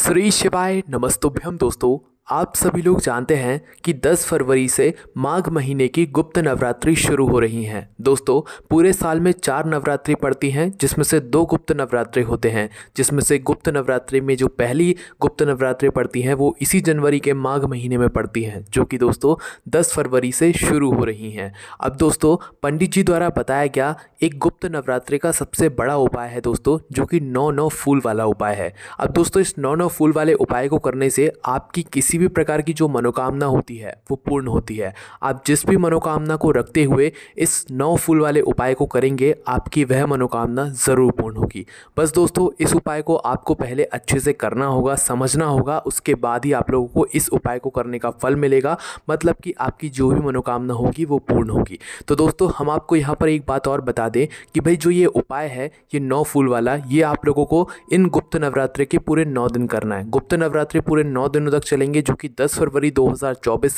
श्री शिवाय नमस्तुभ्यम दोस्तों आप सभी लोग जानते हैं कि 10 फरवरी से माघ महीने की गुप्त नवरात्रि शुरू हो रही हैं दोस्तों पूरे साल में चार नवरात्रि पड़ती हैं जिसमें से दो गुप्त नवरात्रि होते हैं जिसमें से गुप्त नवरात्रि में जो पहली गुप्त नवरात्रि पड़ती हैं वो इसी जनवरी के माघ महीने में पड़ती हैं जो कि दोस्तों दस फरवरी से शुरू हो रही हैं अब दोस्तों पंडित जी द्वारा बताया गया एक गुप्त नवरात्रि का सबसे बड़ा उपाय है दोस्तों जो कि नौ नौ फूल वाला उपाय है अब दोस्तों इस नौ नौ फूल वाले उपाय को करने से आपकी किसी भी प्रकार की जो मनोकामना होती है वो पूर्ण होती है आप जिस भी मनोकामना को रखते हुए इस नौ फूल वाले उपाय को करेंगे आपकी वह मनोकामना ज़रूर पूर्ण होगी बस दोस्तों इस उपाय को आपको पहले अच्छे से करना होगा समझना होगा उसके बाद ही आप लोगों को इस उपाय को करने का फल मिलेगा मतलब कि आपकी जो भी मनोकामना होगी वो पूर्ण होगी तो दोस्तों हम आपको यहाँ पर एक बात और बता दें कि भाई जो ये उपाय है ये नौ फूल वाला ये आप लोगों को इन गुप्त नवरात्रि के पूरे नौ दिन करना है गुप्त नवरात्रि पूरे नौ दिनों तक चलेंगे जो कि दस फरवरी दो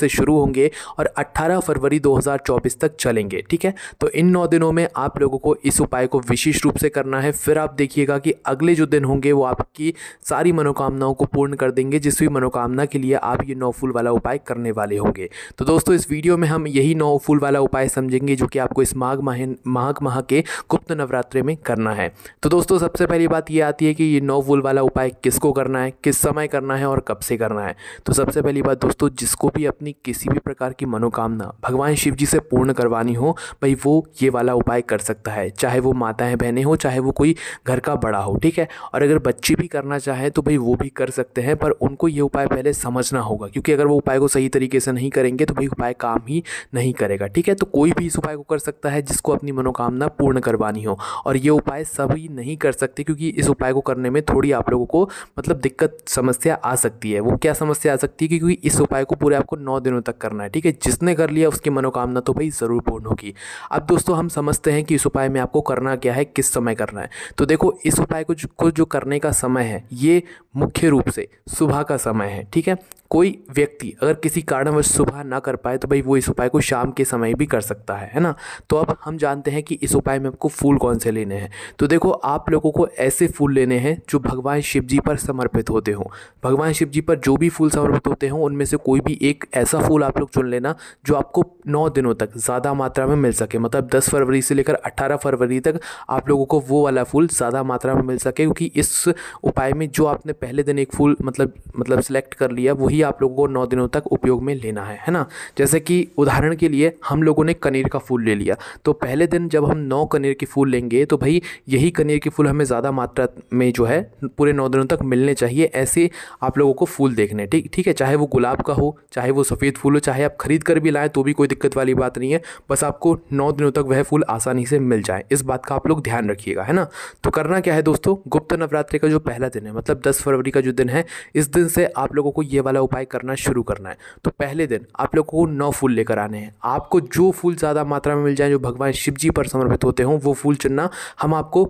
से शुरू होंगे और अट्ठारह फरवरी दो तक चलेंगे ठीक है तो इन नौ दिनों में आप लोगों को इस उपाय को विशेष रूप से करना है फिर आप देखिएगा कि अगले जो दिन होंगे वो आपकी सारी मनोकामनाओं को पूर्ण कर देंगे जिस भी मनोकामना के लिए आप ये नौ फूल वाला उपाय करने वाले होंगे तो दोस्तों इस वीडियो में हम यही नौ फूल वाला उपाय समझेंगे जो कि आपको इस माघ माह माघ माह के गुप्त नवरात्रे में करना है तो दोस्तों सबसे पहली बात ये आती है कि ये नौ वूल वाला उपाय किसको करना है किस समय करना है और कब से करना है तो सबसे पहली बात दोस्तों जिसको भी अपनी किसी भी प्रकार की मनोकामना भगवान शिव जी से पूर्ण करवानी हो भाई वो ये वाला उपाय कर सकता है चाहे वो माताएँ बहनें हो चाहे वो कोई घर का बड़ा हो ठीक है और अगर बच्चे भी करना चाहें तो भाई वो भी कर सकते हैं पर उनको ये उपाय पहले समझना होगा क्योंकि अगर वो उपाय को सही तरीके से नहीं करेंगे तो भाई उपाय काम ही नहीं करेगा ठीक है तो कोई भी इस उपाय को कर सकता है जिसको अपनी मनोकामना पूर्ण करवानी हो और ये उपाय सभी नहीं कर सकते क्योंकि इस उपाय को करने में थोड़ी आप लोगों को मतलब दिक्कत समस्या आ सकती है वो क्या समस्या आ सकती है क्योंकि इस उपाय को पूरे आपको नौ दिनों तक करना है ठीक है जिसने कर लिया उसकी मनोकामना तो भाई ज़रूर पूर्ण होगी अब दोस्तों हम समझते हैं कि इस उपाय में आपको करना क्या है किस समय करना है तो देखो इस उपाय को जो, को जो करने का समय है ये मुख्य रूप से सुबह का समय है ठीक है कोई व्यक्ति अगर किसी कारणवश सुबह ना कर पाए तो भाई वो इस उपाय को शाम के समय भी कर सकता है है ना तो अब हम जानते हैं कि इस उपाय में आपको फूल कौन से लेने हैं तो देखो आप लोगों को ऐसे फूल लेने हैं जो भगवान शिव जी पर समर्पित होते हों भगवान शिव जी पर जो भी फूल समर्पित होते हों उनमें से कोई भी एक ऐसा फूल आप लोग चुन लेना जो आपको नौ दिनों तक ज़्यादा मात्रा में मिल सके मतलब दस फरवरी से लेकर अट्ठारह फरवरी तक आप लोगों को वो वाला फूल ज़्यादा मात्रा में मिल सके क्योंकि इस उपाय में जो आपने पहले दिन एक फूल मतलब मतलब सेलेक्ट कर लिया वही आप लोगों को नौ दिनों तक उपयोग में लेना है है ना जैसे कि उदाहरण के लिए हम लोगों ने कनेर का फूल ले लिया तो पहले दिन जब हम नौ कनेर के फूल लेंगे तो भाई यही कनेर के फूल हमें ज़्यादा मात्रा में जो है पूरे नौ दिनों तक मिलने चाहिए ऐसे आप लोगों को फूल देखने ठीक ठीक है चाहे वो गुलाब का हो चाहे वो सफ़ेद फूल हो चाहे आप खरीद कर भी लाएँ तो भी कोई दिक्कत वाली बात नहीं है बस आपको नौ दिनों तक वह फूल आसानी से मिल जाए इस बात का आप लोग ध्यान रखिएगा है ना तो करना क्या है दोस्तों गुप्त नवरात्रि का जो पहला दिन है मतलब दस फरवरी का जो दिन है इस दिन से आप लोगों को ये वाला उपाय करना शुरू करना है तो पहले दिन आप लोगों को नौ फूल लेकर आने हैं आपको जो फूल ज़्यादा मात्रा में मिल जाए जो भगवान शिव जी पर समर्पित होते हों वो फूल चुनना हम आपको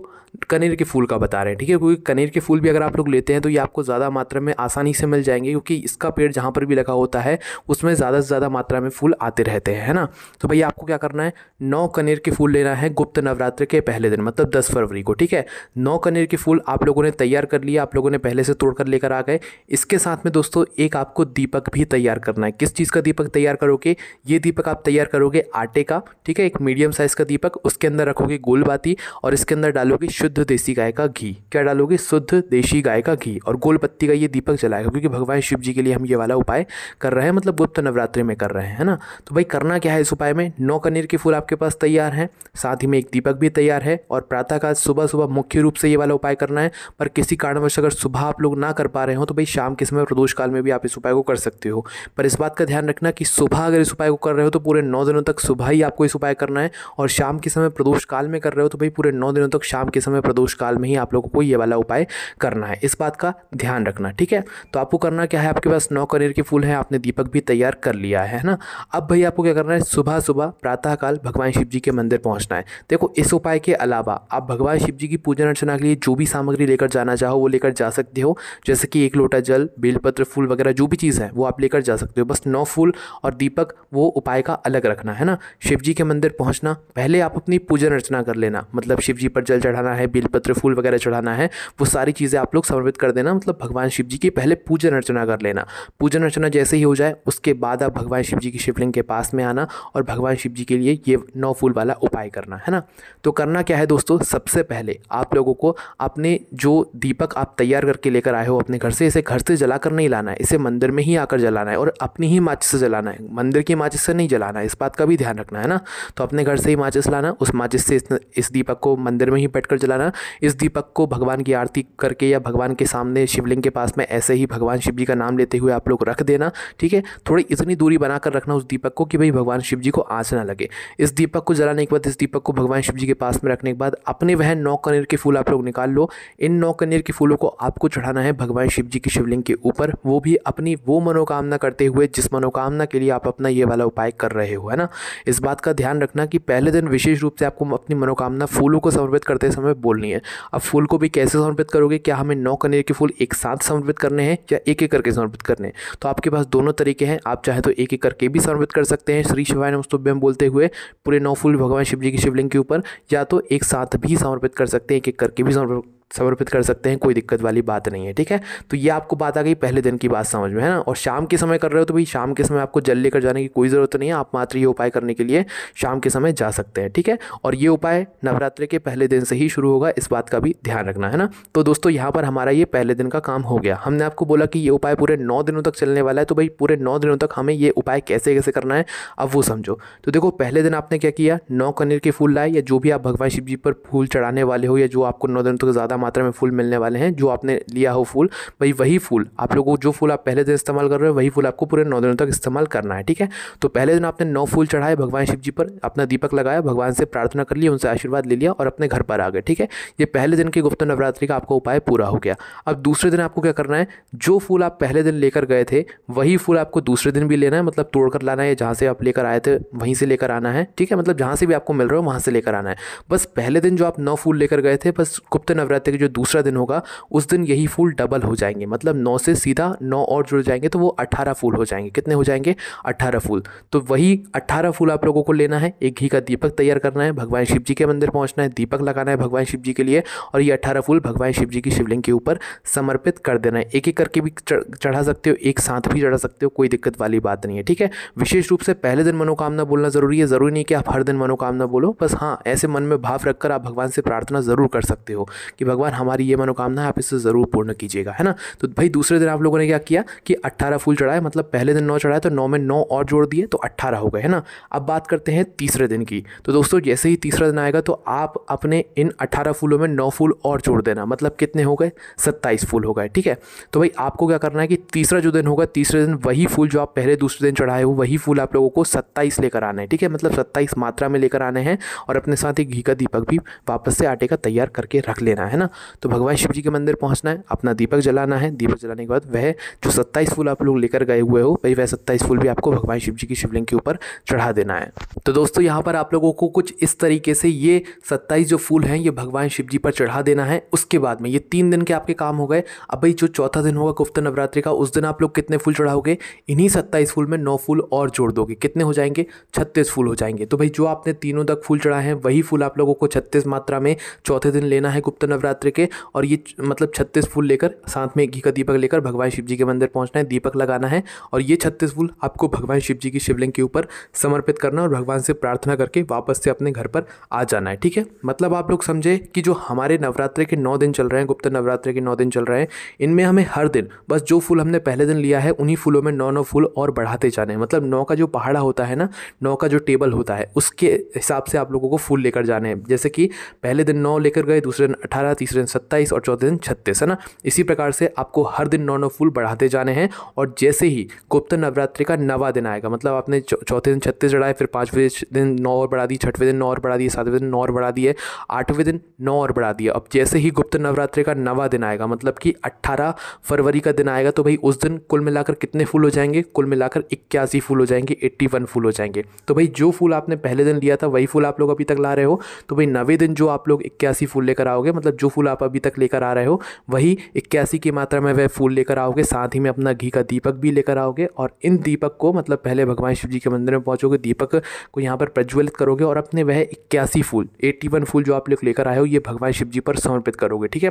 कनेर के फूल का बता रहे हैं ठीक है क्योंकि कनेर के फूल भी अगर आप लोग लेते हैं तो ये आपको ज़्यादा मात्रा में आसानी से मिल जाएंगे क्योंकि इसका पेड़ जहाँ पर भी लगा होता है उसमें ज़्यादा से ज़्यादा मात्रा में फूल आते रहते हैं है ना तो भैया आपको क्या करना है नौ कनेर के फूल लेना है गुप्त नवरात्र के पहले दिन मतलब दस फरवरी को ठीक है नौ कनेर के फूल आप लोगों ने तैयार कर लिया आप लोगों ने पहले से तोड़ कर लेकर आ गए इसके साथ में दोस्तों एक आपको दीपक भी तैयार करना है किस चीज़ का दीपक तैयार करोगे ये दीपक आप तैयार करोगे आटे का ठीक है एक मीडियम साइज़ का दीपक उसके अंदर रखोगे गोल बाती और इसके अंदर डालोगे शुद्ध देसी गाय का घी क्या डालोगे शुद्ध देशी गाय का घी और गोल पत्ती का ये दीपक जलाएगा क्योंकि भगवान शिव जी के लिए हम ये वाला उपाय कर रहे हैं मतलब गुप्त नवरात्रि में कर रहे हैं है ना तो भाई करना क्या है इस उपाय में नौ कनेर के फूल आपके पास तैयार हैं साथ ही में एक दीपक भी तैयार है और प्रातःकाल सुबह सुबह मुख्य रूप से ये वाला उपाय करना है पर किसी कारणवश अगर सुबह आप लोग ना कर पा रहे हो तो भाई शाम के समय प्रदोष काल में भी आप इस उपाय को कर सकते हो पर इस बात का ध्यान रखना कि सुबह अगर इस उपाय को कर रहे हो तो पूरे नौ दिनों तक सुबह ही आपको इस उपाय करना है और शाम के समय प्रदोष काल में कर रहे हो तो भाई पूरे नौ दिनों तक शाम के समय में प्रदोष काल में ही आप लोगों को ये वाला उपाय करना है इस बात का ध्यान रखना ठीक है तो आपको करना क्या है आपके पास नौ करियर के फूल हैं आपने दीपक भी तैयार कर लिया है ना अब भाई आपको क्या करना है सुबह सुबह प्रातःकाल भगवान शिव जी के मंदिर पहुँचना है देखो इस उपाय के अलावा आप भगवान शिव जी की पूजन अर्चना के लिए जो भी सामग्री लेकर जाना चाहो वो लेकर जा सकते हो जैसे कि एक लोटा जल बेलपत्र फूल वगैरह जो भी चीज़ है वो आप लेकर जा सकते हो बस नौ फूल और दीपक वो उपाय का अलग रखना है ना शिव जी के मंदिर पहुंचना पहले आप अपनी पूजन अर्चना कर लेना मतलब शिव जी पर जल चढ़ाना है है बिलपत्र फूल वगैरह चढ़ाना है वो सारी चीज़ें आप लोग समर्पित कर देना मतलब भगवान शिव जी की पहले पूजन अर्चना कर लेना पूजन अर्चना जैसे ही हो जाए उसके बाद आप भगवान शिव जी की शिवलिंग के पास में आना और भगवान शिव जी के लिए ये नौ फूल वाला उपाय करना है ना तो करना क्या है दोस्तों सबसे पहले आप लोगों को अपने जो दीपक आप तैयार करके लेकर आए हो अपने घर से इसे घर से जला कर नहीं लाना है इसे मंदिर में ही आकर जलाना है और अपनी ही माचिस से जलाना है मंदिर की माचिस से नहीं जलाना है इस बात का भी ध्यान रखना है ना तो अपने घर से ही माचिस लाना उस माचिस से इस, इस दीपक को मंदिर में ही बैठ कर जलाना इस दीपक को भगवान की आरती करके या भगवान के सामने शिवलिंग के पास में ऐसे ही भगवान शिव जी का नाम लेते हुए आप लोग रख देना ठीक है थोड़ी इतनी दूरी बनाकर रखना उस दीपक को कि भाई भगवान शिव जी को आँच ना लगे इस दीपक को जलाने के बाद इस दीपक को भगवान शिव जी के पास में रखने के बाद अपने वह नौ कनेर के फूल आप लोग निकाल लो इन नौ कनेर के फूलों को आपको चढ़ाना है भगवान शिव जी के शिवलिंग के ऊपर वो भी अपनी वो मनोकामना करते हुए जिस मनोकामना के लिए आप अपना ये वाला उपाय कर रहे हो है ना इस बात का ध्यान रखना कि पहले दिन विशेष रूप से आपको अपनी मनोकामना फूलों को समर्पित करते समय हमें बोलनी है अब फूल को भी कैसे समर्पित करोगे क्या हमें नौ कनेर के फूल एक साथ समर्पित करने हैं या एक एक करके समर्पित करने हैं तो आपके पास दोनों तरीके हैं आप चाहे तो एक एक करके भी समर्पित कर सकते हैं श्री शिवाय नमस्तुभ्यम बोलते हुए पूरे नौ फूल भगवान शिव जी के शिवलिंग के ऊपर या तो एक साथ भी समर्पित कर सकते हैं एक एक करके भी समर्पित समर्पित कर सकते हैं कोई दिक्कत वाली बात नहीं है ठीक है तो ये आपको बात आ गई पहले दिन की बात समझ में है ना और शाम के समय कर रहे हो तो भाई शाम के समय आपको जल लेकर जाने की कोई ज़रूरत नहीं है आप मात्र ये उपाय करने के लिए शाम के समय जा सकते हैं ठीक है और ये उपाय नवरात्रि के पहले दिन से ही शुरू होगा इस बात का भी ध्यान रखना है ना तो दोस्तों यहाँ पर हमारा ये पहले दिन का काम हो गया हमने आपको बोला कि ये उपाय पूरे नौ दिनों तक चलने वाला है तो भाई पूरे नौ दिनों तक हमें ये उपाय कैसे कैसे करना है अब वो समझो तो देखो पहले दिन आपने क्या किया नौ कनेर के फूल लाए या जो भी आप भगवान शिव जी पर फूल चढ़ाने वाले हो या जो आपको नौ दिनों तक ज़्यादा ज़्यादा मात्रा में फूल मिलने वाले हैं जो आपने लिया हो फूल भाई वही फूल आप लोगों को जो फूल आप पहले दिन इस्तेमाल कर रहे हो वही फूल आपको पूरे नौ दिनों तक इस्तेमाल करना है ठीक है तो पहले दिन आपने नौ फूल चढ़ाए भगवान शिव जी पर अपना दीपक लगाया भगवान से प्रार्थना कर ली उनसे आशीर्वाद ले लिया और अपने घर पर आ गए ठीक है ये पहले दिन की गुप्त नवरात्रि का आपका उपाय पूरा हो गया अब दूसरे दिन आपको क्या करना है जो फूल आप पहले दिन लेकर गए थे वही फूल आपको दूसरे दिन भी लेना है मतलब तोड़कर लाना है जहाँ से आप लेकर आए थे वहीं से लेकर आना है ठीक है मतलब जहाँ से भी आपको मिल रहा हो वहाँ से लेकर आना है बस पहले दिन जो आप नौ फूल लेकर गए थे बस गुप्त नवरात्रि हैं कि जो दूसरा दिन होगा उस दिन यही फूल डबल हो जाएंगे मतलब नौ से सीधा नौ और जुड़ जाएंगे तो वो अट्ठारह फूल हो जाएंगे कितने हो जाएंगे अट्ठारह फूल तो वही अट्ठारह फूल आप लोगों को लेना है एक घी का दीपक तैयार करना है भगवान शिव जी के मंदिर पहुँचना है दीपक लगाना है भगवान शिव जी के लिए और ये अट्ठारह फूल भगवान शिव जी की शिवलिंग के ऊपर समर्पित कर देना है एक एक करके भी चढ़ा सकते हो एक साथ भी चढ़ा सकते हो कोई दिक्कत वाली बात नहीं है ठीक है विशेष रूप से पहले दिन मनोकामना बोलना ज़रूरी है ज़रूरी नहीं कि आप हर दिन मनोकामना बोलो बस हाँ ऐसे मन में भाव रखकर आप भगवान से प्रार्थना ज़रूर कर सकते हो कि भगवान हमारी ये मनोकामना है आप इसे ज़रूर पूर्ण कीजिएगा है ना तो भाई दूसरे दिन आप लोगों ने क्या किया कि अट्ठारह फूल चढ़ाए मतलब पहले दिन नौ चढ़ाए तो नौ में नौ और जोड़ दिए तो अट्ठारह हो गए है ना अब बात करते हैं तीसरे दिन की तो दोस्तों जैसे ही तीसरा दिन आएगा तो आप अपने इन अट्ठारह फूलों में नौ फूल और जोड़ देना मतलब कितने हो गए सत्ताईस फूल हो गए ठीक है तो भाई आपको क्या करना है कि तीसरा जो दिन होगा तीसरे दिन वही फूल जो आप पहले दूसरे दिन चढ़ाए हो वही फूल आप लोगों को सत्ताईस लेकर आना है ठीक है मतलब सत्ताईस मात्रा में लेकर आने हैं और अपने साथ ही घी का दीपक भी वापस से आटे का तैयार करके रख लेना है ना ना तो भगवान शिव जी के मंदिर पहुंचना है अपना दीपक जलाना है दीपक जलाने के बाद वह जो सत्ताईस फूल आप लोग लेकर गए हुए हो भाई वह सत्ताईस फूल भी आपको भगवान शिव जी की शिवलिंग के ऊपर चढ़ा देना है तो दोस्तों यहाँ पर आप लोगों को कुछ इस तरीके से ये सत्ताईस जो फूल हैं ये भगवान शिव जी पर चढ़ा देना है उसके बाद में ये तीन दिन के आपके काम हो गए अब भाई जो चौथा दिन होगा गुप्त नवरात्रि का उस दिन आप लोग कितने फूल चढ़ाओगे इन्हीं सत्ताईस फूल में नौ फूल और जोड़ दोगे कितने हो जाएंगे छत्तीस फूल हो जाएंगे तो भाई जो आपने तीनों तक फूल चढ़ाए हैं वही फूल आप लोगों को छत्तीस मात्रा में चौथे दिन लेना है गुप्त नवरात्र नवरात्र के और ये मतलब छत्तीस फूल लेकर साथ में घी का दीपक लेकर भगवान शिव जी के मंदिर पहुँचना है दीपक लगाना है और ये छत्तीस फूल आपको भगवान शिव जी की शिवलिंग के ऊपर समर्पित करना और भगवान से प्रार्थना करके वापस से अपने घर पर आ जाना है ठीक है मतलब आप लोग समझे कि जो हमारे नवरात्र के नौ दिन चल रहे हैं गुप्त नवरात्र के नौ दिन चल रहे हैं इनमें हमें हर दिन बस जो फूल हमने पहले दिन लिया है उन्हीं फूलों में नौ नौ फूल और बढ़ाते जाने हैं मतलब नौ का जो पहाड़ा होता है ना नौ का जो टेबल होता है उसके हिसाब से आप लोगों को फूल लेकर जाने हैं जैसे कि पहले दिन नौ लेकर गए दूसरे दिन अठारह तीसरे दिन सत्ताईस और चौथे दिन छत्तीस है ना इसी प्रकार से आपको हर दिन नौ नौ फूल बढ़ाते जाने हैं और जैसे ही गुप्त नवरात्रि का नवा दिन आएगा मतलब आपने चौथे दिन छत्तीस चढ़ाए फिर पाँचवें दिन नौ और बढ़ा दी छठवें दिन नौ और बढ़ा दिए सातवें दिन नौ और बढ़ा दिए आठवें दिन नौ और बढ़ा दिया अब जैसे ही गुप्त नवरात्रि का नवा दिन आएगा मतलब कि अट्ठारह फरवरी का दिन आएगा तो भाई उस दिन कुल मिलाकर कितने फूल हो जाएंगे कुल मिलाकर इक्यासी फूल हो जाएंगे एट्टी वन फूल हो जाएंगे तो भाई जो फूल आपने पहले दिन लिया था वही फूल आप लोग अभी तक ला रहे हो तो भाई नवे दिन जो आप लोग इक्यासी फूल लेकर आओगे मतलब जो फूल आप अभी तक लेकर आ रहे हो वही इक्यासी की मात्रा में वह फूल लेकर आओगे साथ ही में अपना घी का दीपक भी लेकर आओगे और इन दीपक को मतलब पहले भगवान शिव जी के मंदिर में पहुँचोगे दीपक को यहाँ पर प्रज्वलित करोगे और अपने वह इक्यासी फूल एट्टी वन फूल जो आप लोग लेकर आए हो ये भगवान शिव जी पर समर्पित करोगे ठीक है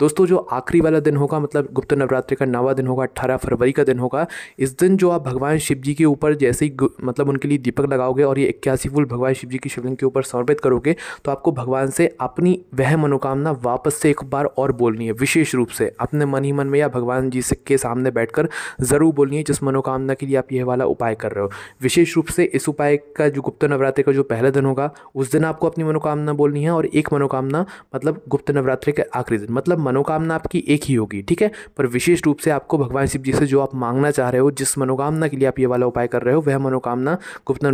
दोस्तों जो आखिरी वाला दिन होगा मतलब गुप्त नवरात्रि का नवा दिन होगा अट्ठारह फरवरी का दिन होगा इस दिन जो आप भगवान शिव जी के ऊपर जैसे ही मतलब उनके लिए दीपक लगाओगे और ये इक्यासी फूल भगवान शिव जी की शिवलिंग के ऊपर समर्पित करोगे तो आपको भगवान से अपनी वह मनोकामना वापस वापस से एक बार और बोलनी है विशेष रूप से अपने मन ही मन में या भगवान जी से के सामने बैठकर ज़रूर बोलनी है जिस मनोकामना के लिए आप यह वाला उपाय कर रहे हो विशेष रूप से इस उपाय का जो गुप्त नवरात्रि का जो पहला दिन होगा उस दिन आपको अपनी मनोकामना बोलनी है और एक मनोकामना मतलब गुप्त नवरात्रि के आखिरी दिन मतलब मनोकामना आपकी एक ही होगी ठीक है पर विशेष रूप से आपको भगवान शिव जी से जो आप मांगना चाह रहे हो जिस मनोकामना के लिए आप ये वाला उपाय कर रहे हो वह मनोकामना गुप्त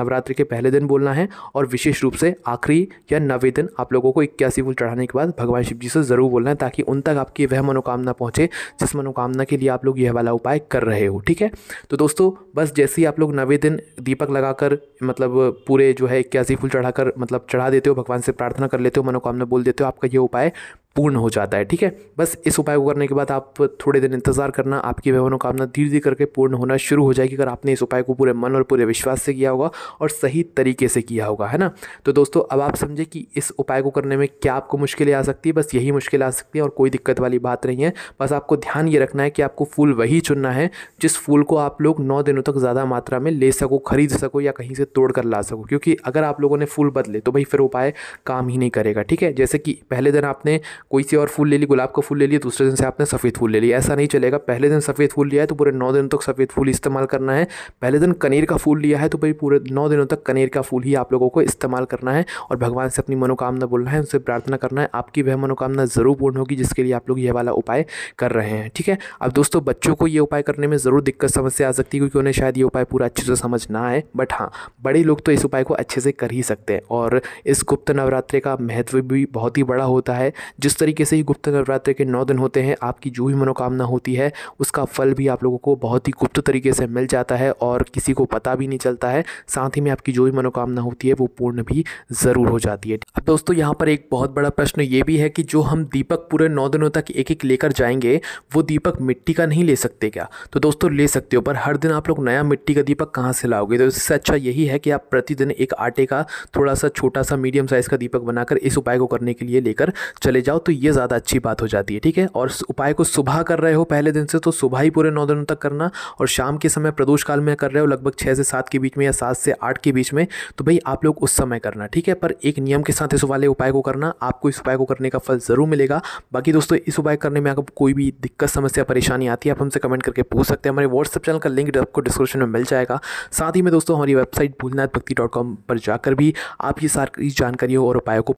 नवरात्रि के पहले दिन बोलना है और विशेष रूप से आखिरी या नवे दिन आप लोगों को इक्यासी फूल चढ़ाने के बाद भगवान शिव जी से ज़रूर बोलना है ताकि उन तक आपकी वह मनोकामना पहुँचे जिस मनोकामना के लिए आप लोग यह वाला उपाय कर रहे हो ठीक है तो दोस्तों बस जैसे ही आप लोग नवे दिन दीपक लगाकर मतलब पूरे जो है इक्यासी फूल चढ़ाकर मतलब चढ़ा देते हो भगवान से प्रार्थना कर लेते हो मनोकामना बोल देते हो आपका यह उपाय पूर्ण हो जाता है ठीक है बस इस उपाय को करने के बाद आप थोड़े दिन इंतज़ार करना आपकी वह मनोकामना धीरे धीरे करके पूर्ण होना शुरू हो जाएगी अगर आपने इस उपाय को पूरे मन और पूरे विश्वास से किया होगा और सही तरीके से किया होगा है ना तो दोस्तों अब आप समझे कि इस उपाय को करने में क्या आपको मुश्किलें आ सकती है बस यही मुश्किल आ सकती है और कोई दिक्कत वाली बात नहीं है बस आपको ध्यान ये रखना है कि आपको फूल वही चुनना है जिस फूल को आप लोग नौ दिनों तक ज़्यादा मात्रा में ले सको खरीद सको या कहीं से तोड़ कर ला सको क्योंकि अगर आप लोगों ने फूल बदले तो भाई फिर उपाय काम ही नहीं करेगा ठीक है जैसे कि पहले दिन आपने कोई सी और फूल ले ली गुलाब का फूल ले लिया दूसरे दिन से आपने सफ़ेद फूल ले लिया ऐसा नहीं चलेगा पहले दिन सफ़ेद फूल लिया है तो पूरे नौ दिन तक सफ़ेद फूल इस्तेमाल करना है पहले दिन कनेर का फूल लिया है तो भाई पूरे नौ दिनों तक कनेर का फूल ही आप लोगों को इस्तेमाल करना है और भगवान से अपनी मनोकामना बोलना है उनसे प्रार्थना करना है आपकी वह मनोकामना ज़रूर पूर्ण होगी जिसके लिए आप लोग यह वाला उपाय कर रहे हैं ठीक है अब दोस्तों बच्चों को ये उपाय करने में ज़रूर दिक्कत समस्या आ सकती है क्योंकि उन्हें शायद ये उपाय पूरा अच्छे से समझ ना आए बट हाँ बड़े लोग तो इस उपाय को अच्छे से कर ही सकते हैं और इस गुप्त नवरात्रे का महत्व भी बहुत ही बड़ा होता है जिस तरीके से ही गुप्त नवरात्र के नौ दिन होते हैं आपकी जो भी मनोकामना होती है उसका फल भी आप लोगों को बहुत ही गुप्त तरीके से मिल जाता है और किसी को पता भी नहीं चलता है साथ ही में आपकी जो भी मनोकामना होती है वो पूर्ण भी ज़रूर हो जाती है अब दोस्तों यहाँ पर एक बहुत बड़ा प्रश्न ये भी है कि जो हम दीपक पूरे नौ दिनों तक एक एक लेकर जाएंगे वो दीपक मिट्टी का नहीं ले सकते क्या तो दोस्तों ले सकते हो पर हर दिन आप लोग नया मिट्टी का दीपक कहाँ से लाओगे तो इससे अच्छा यही है कि आप प्रतिदिन एक आटे का थोड़ा सा छोटा सा मीडियम साइज़ का दीपक बनाकर इस उपाय को करने के लिए लेकर चले जाओ तो ये ज़्यादा अच्छी बात हो जाती है ठीक है और उपाय को सुबह कर रहे हो पहले दिन से तो सुबह ही पूरे नौ दिनों तक करना और शाम के समय प्रदोष काल में कर रहे हो लगभग छः से सात के बीच में या सात से आठ के बीच में तो भाई आप लोग उस समय करना ठीक है पर एक नियम के साथ इस वाले उपाय को करना आपको इस उपाय को करने का फल ज़रूर मिलेगा बाकी दोस्तों इस उपाय करने में आपको कोई भी दिक्कत समस्या परेशानी आती है आप हमसे कमेंट करके पूछ सकते हैं हमारे व्हाट्सअप चैनल का लिंक आपको डिस्क्रिप्शन में मिल जाएगा साथ ही में दोस्तों हमारी वेबसाइट भूलनाथ भक्ति डॉट कॉम पर जाकर भी आप ये सारी जानकारियों और उपायों को